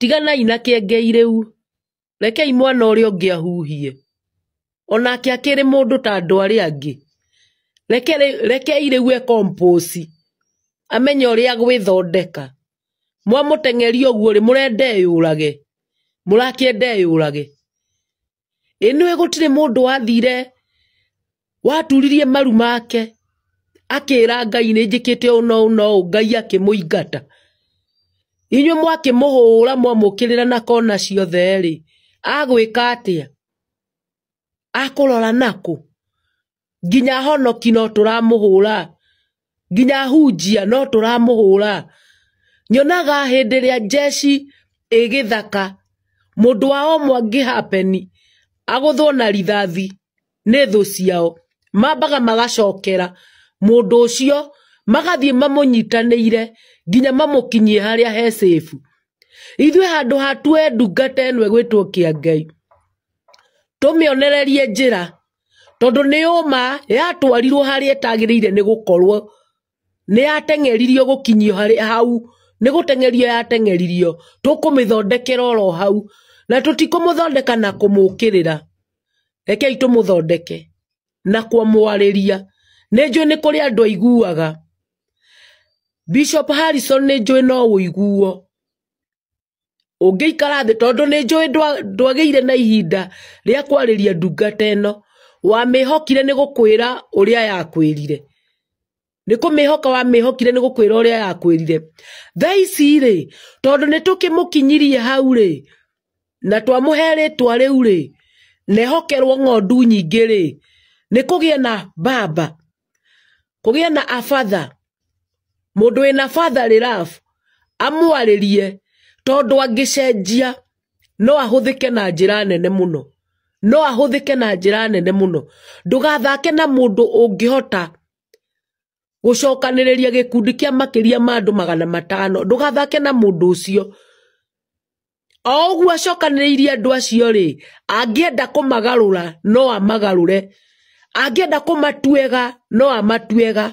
Tiganai na kĩengei rĩu. Rekei mwana ũrĩa ũngĩ ahuhie. O nake akĩrĩ mũndũ ta andũ arĩa angĩ. Rekei rĩu ekomposi. Amenye ũrĩa agwĩthondeka. Mwamũteng'eria ũguo rĩ, mũrenda eyũrage. Mũrakĩenda eyũrage. Ĩ nĩũĩ gũtirĩ mũndũ wathire waturirie maru make akĩĩra Ngai nĩnjĩkĩte ũũ na ũũ na ũũ Ngai akĩmũingata inyuĩ mwakĩmũhũũra mwamũkĩrĩra na kona ciothe-rĩ agwĩka atĩa akũrora nakũ nginya honoki no tũramũhũra nginya hujia no tũramũhũra nyonaga hĩndĩ ĩrĩa njeci ĩgĩthaka mũndũ wa omwe hapeni agũthwo na rithathi nĩ thũ ciao mambaga magacokera mũndũ ũcio magathiĩ mamũnyitanĩire nginya mamũkinyie harĩa he gwä two kä a ngai tå mä onererie njä ra tondå nä å ma yatwarirwo ire nä gå korwo nä yateng'eririo gũkinyio hau gå tengerio yateng'eririo thondekera oro hau na thondeka na ra rekei thondeke na nä njuä nä kå rä andå aiguaga bishop harrison nä njå ä no uiguo. iguo å ngä ikara thä tondå nä njå ä ndwagä ire na ihinda rä a kwarä ria ndungata ä no wamä hokire nä gå kwä ra å rä a yakwä rire nä kå mä hoka wamä hokire nä gå kwä ra å rä a yakwä rire thaa ici-rä tondå nä tå kä må kinyirie hau-rä na twamå herä twa rä u-rä nehokerwo ng'ondu nyingĩ-rĩ nĩ kũgĩe na baba kũgĩe na afadha mundu wina fatherly love amwarĩrie tondu angicenjia no ahuthike na njĩra nene muno no ahuthike na njĩra nene muno ndugathake na mundu ungihota gũcokanĩrĩria gĩkundi kĩa makĩria ma andũ magana matano ndũgathake na mũndũ ũcio o ũguo acokanĩrĩirie andũ acio rĩ angĩenda kũmagarũra no amagarũre angĩenda kũmatuega no amatuega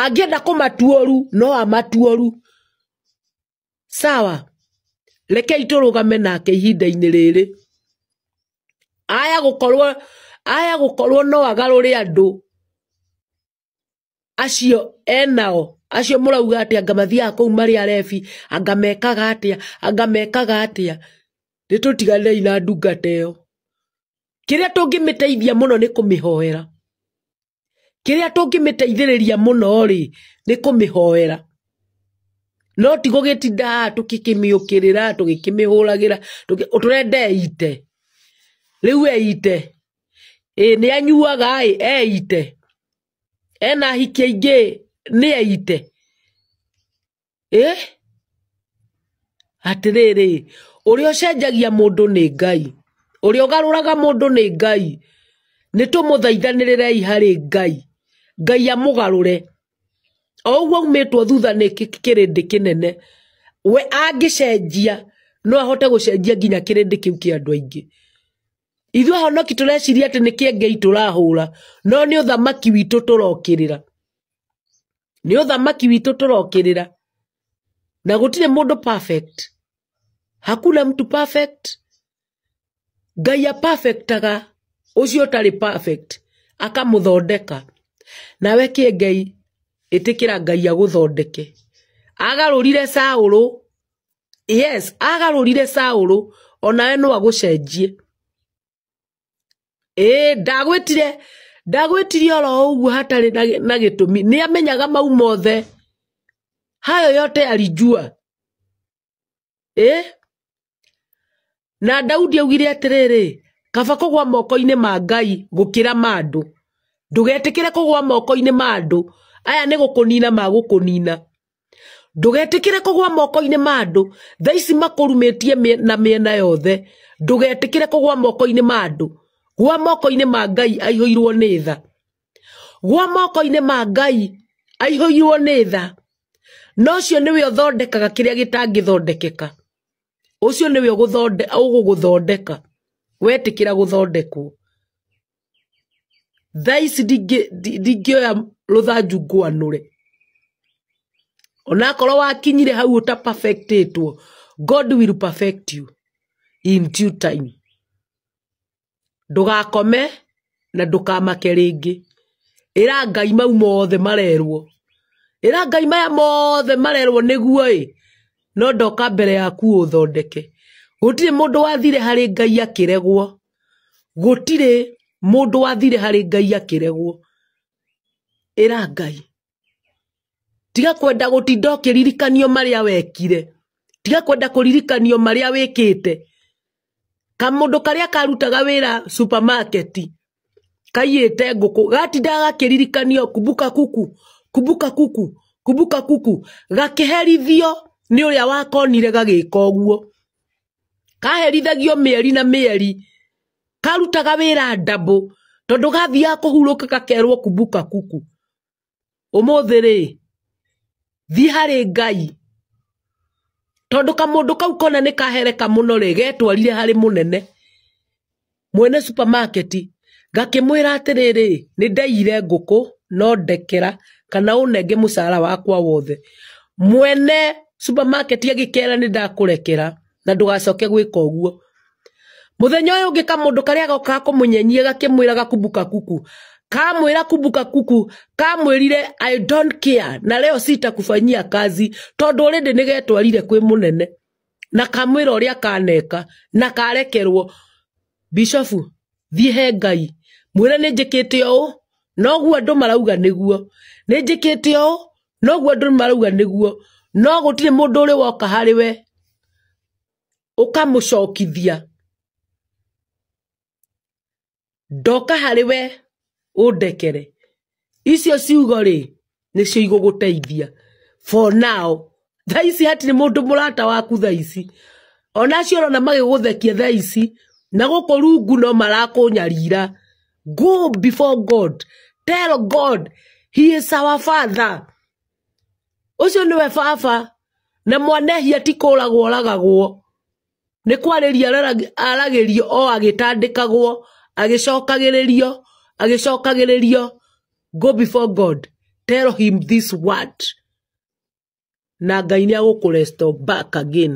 angĩenda kũmatua ũru no amatua ũru sawa rekei tũrũgame nake ihinda-inĩ rĩrĩ aya gũkorwo aya gũkorwo no agarũre andũ acio enao acio mũrauga atĩa anga mathiaga kũu marĩ arebi anga mekaga atĩa anga mekaga atĩa nĩ tũtiganei na ndungata ĩyo kĩrĩa tũngĩmĩteithia mũno nĩ kũmĩhoera kiria tungimiteithiriria muno ri ni kumihoera no tigo gitinda ah, tukikimiukirira tugikimihuragira turendeite riu eite ä nĩ anyuaga ĩ eite ena hiki aingĩ nä eite a å cenjagia må ndå nä ngai raga må ndå nä ngai nĩ rei harä ngai ngai amugarure o waumitwo thutha nä kirindi kinene we angicenjia no ahote gucenjia nginya kirindi kiu kia andu aingi ithuĩ ahonoki tũreciria atĩ nĩ kĩengei tũrahũra no nĩ ũthamaki witũ tũrokĩrĩra nĩ ũthamaki witũ tũrokĩrĩra na gũtirĩ mũndũ perfect hakuna mtu perfect ngai apafektaga ũcio ũtarĩ perfect akamũthondeka nawe kä ngai ä kä ra ngai agå thondeke agarå rire saå yes agarå rire saå onawe no agå cenjie ä ndagwä tire ndagwä tire oro å guo hatarä na gä tå mi nä amenyaga mau mothe hayo yote alijua e? na daudi augire atä rä rä kaba kå gwa moko-inä ma ngai gå kä ra ma andå ndugetikire kugwa moko-ini ma andu aya nä gå kå nina magå kå nina ndugetikire kugwa moko-ini ma andu tha ici makurumitie na miena yothe ndugetikire kugwa moko-ini ma andu gwa moko-ini ma ngai irwo ni tha gwa moko-ini ma ngai irwo ni tha na ũcio nĩwe ũthondekaga kĩrĩa gĩtangĩthondekeka ũcio nĩwe ũgũgũthondeka wetikira gũthondekwo thaa ici ndingioya ruthanju ngwanure onakorwo wakinyire hau uta perfectitwo god will perfect you in due time ndugakome na ndukamake ringi ira ngai mau mothe marerwo ira ngai maya mothe marerwo niguo i no ndoka mbere yaku uthondeke gutirä må ndå wathire harä ngai akä regwo mundu wathire hari ngai akiregwo ira ngai tiga kwenda gutinda ukiririkanio maria wekire tiga kwenda kuririkanio maria wikite kamundu karia karutaga wira supermarket kaiyite nguku gatindaga gakiririkanio kubuka kuku kubuka kuku kubuka kuku gakiherithio ni uria wakonire gagika uguo kaherithagio mieri na mieri karutaga wira ndabo tondu gathiaga kuhuruka gakerwo kubuka kuku umuthi ri thi hari ngai tondu kamundu kau kona ni kahereka muno ri getwarire hari munene mwene supermarket gakimwira atiriri ni ndeire nguku no ndekera kana unenge mucara wakwa wothe mwene supermarket agikera ni ndakurekera na ndugacoke gwika uguo muthenya uyu ungi mundu karia gokaga kumunyenyia gakimwira gakumbuka kuku kamwira kubuka kuku kamwirire i don't care na leo sita kufanyia kazi tondu urindi nigetwarire kwi munene na kamwira uria kaneka na karekerwo bishofu thiä he ngai mwira ni njä kä te å noguo andå marauga niguo ni nä njä kä te å noguo andå marauga niguo no gå mundu uri woka harä we å ndoka harä we å ndekere icio ciugo rä nä cio igå teithia for now thaa ici hatirä må ndå må rata waku thaa ici ona acio rona magä gå thekia thaa ici na gå kå rungu no marakå nyarira go before god tell god he is our father ucio niwe baba na mwanehia ti kåragwo ragagwo nä kwarä ria aragä rio o agä tandä kagwo agĩcokagĩrĩrio agĩcokagĩrĩrio go before god tell him this word na ngai nĩ agũkũ restore back again